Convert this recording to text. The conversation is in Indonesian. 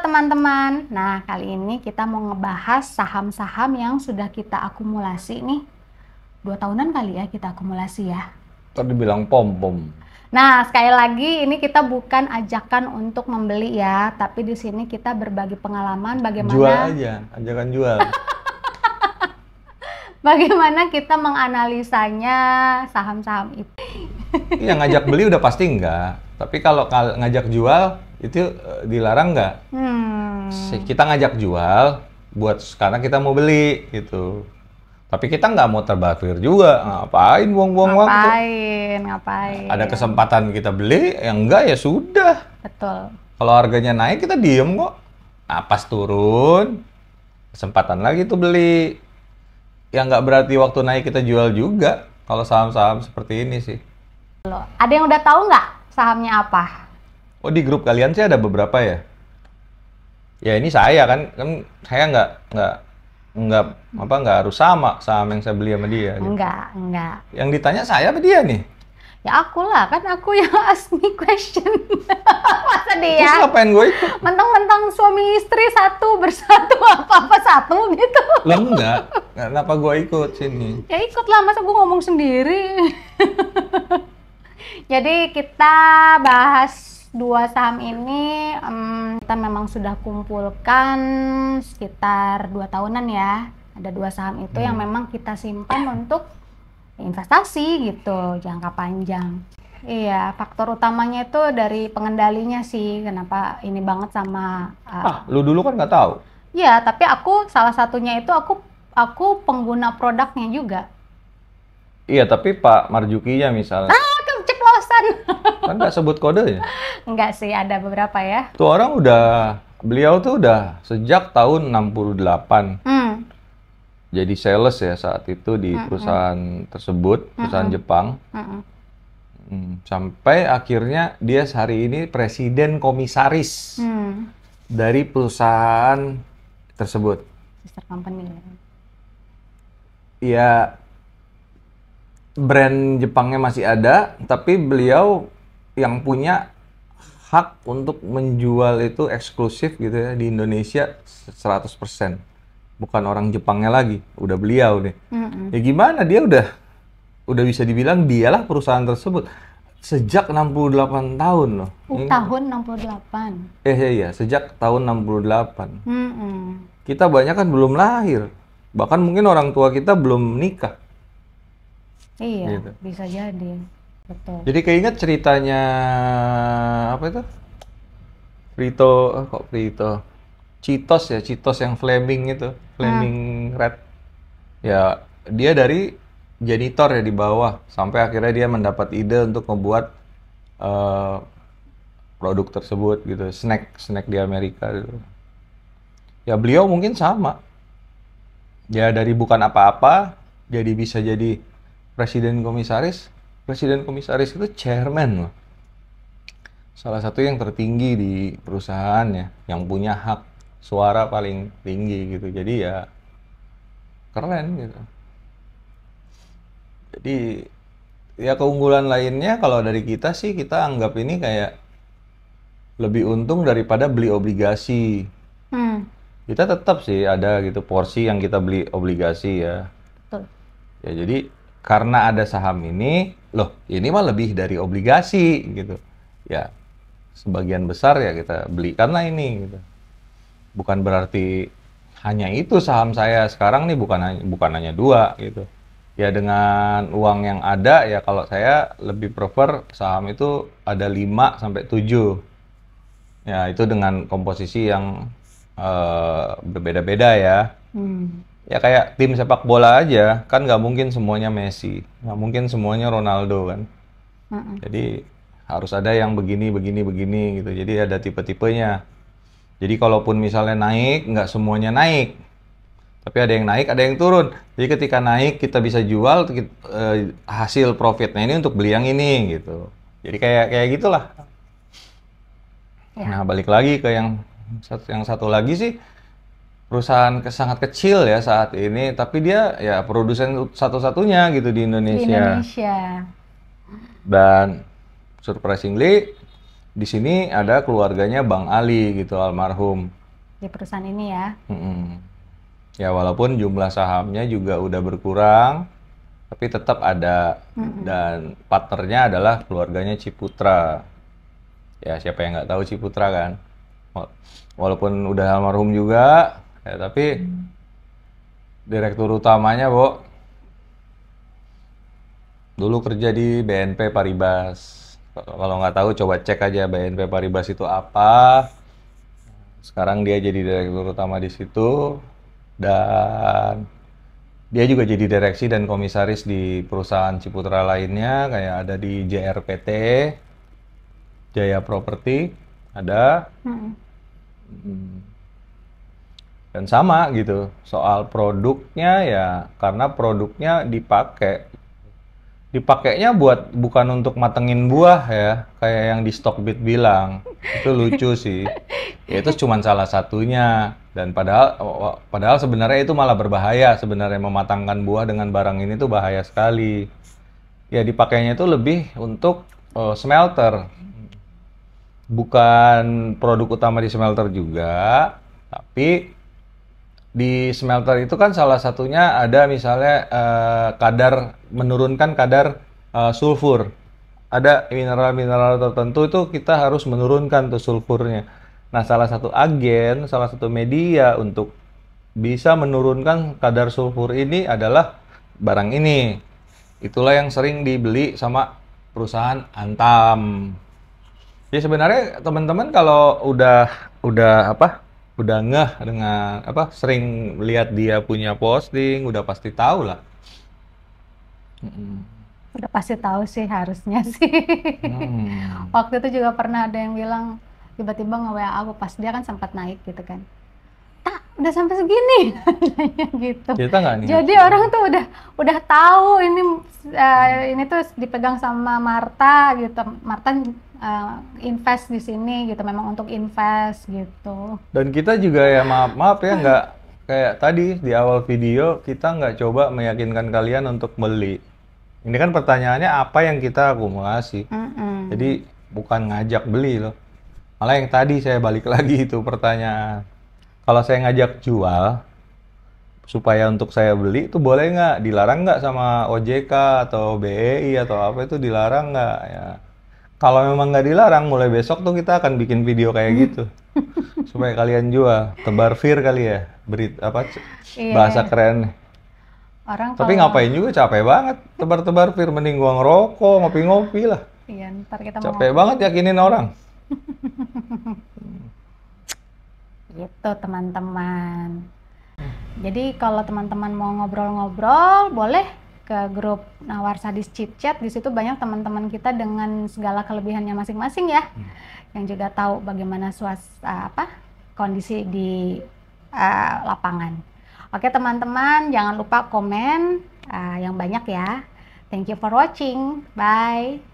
teman-teman. Nah, kali ini kita mau ngebahas saham-saham yang sudah kita akumulasi nih. Dua tahunan kali ya kita akumulasi ya. Tadi bilang pom-pom. Nah, sekali lagi ini kita bukan ajakan untuk membeli ya, tapi di sini kita berbagi pengalaman bagaimana Jual aja, ajakan jual. bagaimana kita menganalisanya saham-saham itu. Yang ngajak beli udah pasti enggak, tapi kalau ngajak jual itu eh, dilarang nggak? Hmm. Kita ngajak jual buat karena kita mau beli gitu. Tapi kita nggak mau terbakir juga, ngapain buang-buang waktu? Ngapain, ngapain? Ada kesempatan kita beli, yang enggak ya sudah. Betul. Kalau harganya naik kita diem kok. Nah, pas turun, kesempatan lagi tuh beli. Yang nggak berarti waktu naik kita jual juga. Kalau saham-saham seperti ini sih. Ada yang udah tahu nggak sahamnya apa? Oh di grup kalian sih ada beberapa ya? Ya ini saya kan kan saya nggak nggak nggak apa nggak harus sama sama yang saya beli sama dia. Gitu. Enggak enggak. Yang ditanya saya apa dia nih? Ya aku lah, kan aku yang ask me question. Masa dia? Terus ngapain gue ikut? Mentang-mentang suami istri satu bersatu apa-apa satu gitu. Lo enggak, kenapa gue ikut sini? Ya ikut lah, masa gue ngomong sendiri? Jadi kita bahas dua saham ini um, kita memang sudah kumpulkan sekitar dua tahunan ya. Ada dua saham itu hmm. yang memang kita simpan untuk investasi gitu jangka panjang. Iya, faktor utamanya itu dari pengendalinya sih. Kenapa ini banget sama uh, ah, lu dulu kan nggak tahu. Iya, tapi aku salah satunya itu aku aku pengguna produknya juga. Iya, tapi Pak Marjuki ya misalnya. Ah, keceplosan. Kan nggak sebut kode ya? Nggak sih, ada beberapa ya. Tuh orang udah, beliau tuh udah sejak tahun 68. Hmm. Jadi sales ya saat itu di hmm, hmm. perusahaan tersebut, hmm, perusahaan hmm. Jepang. Hmm. Hmm. hmm sampai akhirnya dia sehari ini presiden komisaris hmm. dari perusahaan tersebut. Sister company ya. Iya, brand Jepangnya masih ada, tapi beliau yang punya hak untuk menjual itu eksklusif gitu ya di Indonesia 100% bukan orang Jepangnya lagi udah beliau nih mm-hmm. ya gimana dia udah udah bisa dibilang dialah perusahaan tersebut sejak 68 tahun loh uh, tahun 68 eh iya iya sejak tahun 68 mm-hmm. kita banyak kan belum lahir bahkan mungkin orang tua kita belum nikah iya gitu. bisa jadi Betul. Jadi keinget ceritanya apa itu? Prito, eh, kok Prito? Citos ya, Citos yang Fleming itu, Fleming hmm. Red. Ya, dia dari janitor ya di bawah sampai akhirnya dia mendapat ide untuk membuat uh, eh, produk tersebut gitu, snack snack di Amerika gitu. Ya beliau mungkin sama. Ya dari bukan apa-apa jadi bisa jadi presiden komisaris presiden komisaris itu chairman loh. Salah satu yang tertinggi di perusahaan ya, yang punya hak suara paling tinggi gitu. Jadi ya keren gitu. Jadi ya keunggulan lainnya kalau dari kita sih kita anggap ini kayak lebih untung daripada beli obligasi. Hmm. Kita tetap sih ada gitu porsi yang kita beli obligasi ya. Betul. Ya jadi karena ada saham ini, loh ini mah lebih dari obligasi gitu. Ya, sebagian besar ya kita beli karena ini gitu. Bukan berarti hanya itu saham saya sekarang nih bukan hanya bukan hanya dua gitu. Ya dengan uang yang ada ya kalau saya lebih prefer saham itu ada 5 sampai 7. Ya itu dengan komposisi yang uh, berbeda-beda ya. Hmm ya kayak tim sepak bola aja kan nggak mungkin semuanya Messi nggak mungkin semuanya Ronaldo kan mm -mm. jadi harus ada yang begini begini begini gitu jadi ada tipe-tipenya jadi kalaupun misalnya naik nggak semuanya naik tapi ada yang naik ada yang turun jadi ketika naik kita bisa jual kita, eh, hasil profitnya ini untuk beli yang ini gitu jadi kayak kayak gitulah yeah. nah balik lagi ke yang yang satu lagi sih perusahaan sangat kecil ya saat ini, tapi dia ya produsen satu-satunya gitu di Indonesia. Di Indonesia. Dan surprisingly di sini ada keluarganya Bang Ali gitu almarhum. Di perusahaan ini ya. Mm-mm. Ya walaupun jumlah sahamnya juga udah berkurang, tapi tetap ada Mm-mm. dan partnernya adalah keluarganya Ciputra. Ya siapa yang nggak tahu Ciputra kan? Walaupun udah almarhum juga, ya tapi direktur utamanya Bo dulu kerja di BNP Paribas kalau nggak tahu coba cek aja BNP Paribas itu apa sekarang dia jadi direktur utama di situ dan dia juga jadi direksi dan komisaris di perusahaan Ciputra lainnya kayak ada di JRPT Jaya Property ada hmm. hmm dan sama gitu soal produknya ya karena produknya dipakai dipakainya buat bukan untuk matengin buah ya kayak yang di Stockbit bilang itu lucu sih ya, itu cuma salah satunya dan padahal oh, oh, padahal sebenarnya itu malah berbahaya sebenarnya mematangkan buah dengan barang ini tuh bahaya sekali ya dipakainya itu lebih untuk uh, smelter bukan produk utama di smelter juga tapi di smelter itu kan salah satunya ada misalnya uh, kadar menurunkan kadar uh, sulfur. Ada mineral-mineral tertentu itu kita harus menurunkan tuh sulfurnya. Nah, salah satu agen, salah satu media untuk bisa menurunkan kadar sulfur ini adalah barang ini. Itulah yang sering dibeli sama perusahaan Antam. Ya sebenarnya teman-teman kalau udah udah apa? udah ngeh dengan apa sering lihat dia punya posting udah pasti tahu lah mm udah pasti tahu sih harusnya sih hmm. waktu itu juga pernah ada yang bilang tiba-tiba nge WA aku pas dia kan sempat naik gitu kan udah sampai segini gitu. Kita gak nih? Jadi orang tuh udah udah tahu ini uh, ini tuh dipegang sama Marta gitu. Marta uh, invest di sini gitu, memang untuk invest gitu. Dan kita juga ya maaf maaf ya nggak kayak tadi di awal video kita nggak coba meyakinkan kalian untuk beli. Ini kan pertanyaannya apa yang kita akumulasi. Mm -hmm. Jadi bukan ngajak beli loh. Malah yang tadi saya balik lagi itu pertanyaan kalau saya ngajak jual supaya untuk saya beli itu boleh nggak? Dilarang nggak sama OJK atau BEI atau apa itu dilarang nggak? Ya. Kalau memang nggak dilarang, mulai besok tuh kita akan bikin video kayak hmm. gitu supaya kalian jual tebar fir kali ya berit apa yeah. bahasa keren orang tapi kalau... ngapain juga capek banget tebar-tebar fir mending gua ngerokok ngopi-ngopi lah iya ntar kita capek mau banget yakinin orang gitu teman-teman jadi kalau teman-teman mau ngobrol-ngobrol boleh ke grup Nawar Sadis Chit Chat di situ banyak teman-teman kita dengan segala kelebihannya masing-masing ya hmm. yang juga tahu bagaimana suas ah, apa kondisi di uh, lapangan. Oke teman-teman jangan lupa komen uh, yang banyak ya. Thank you for watching. Bye.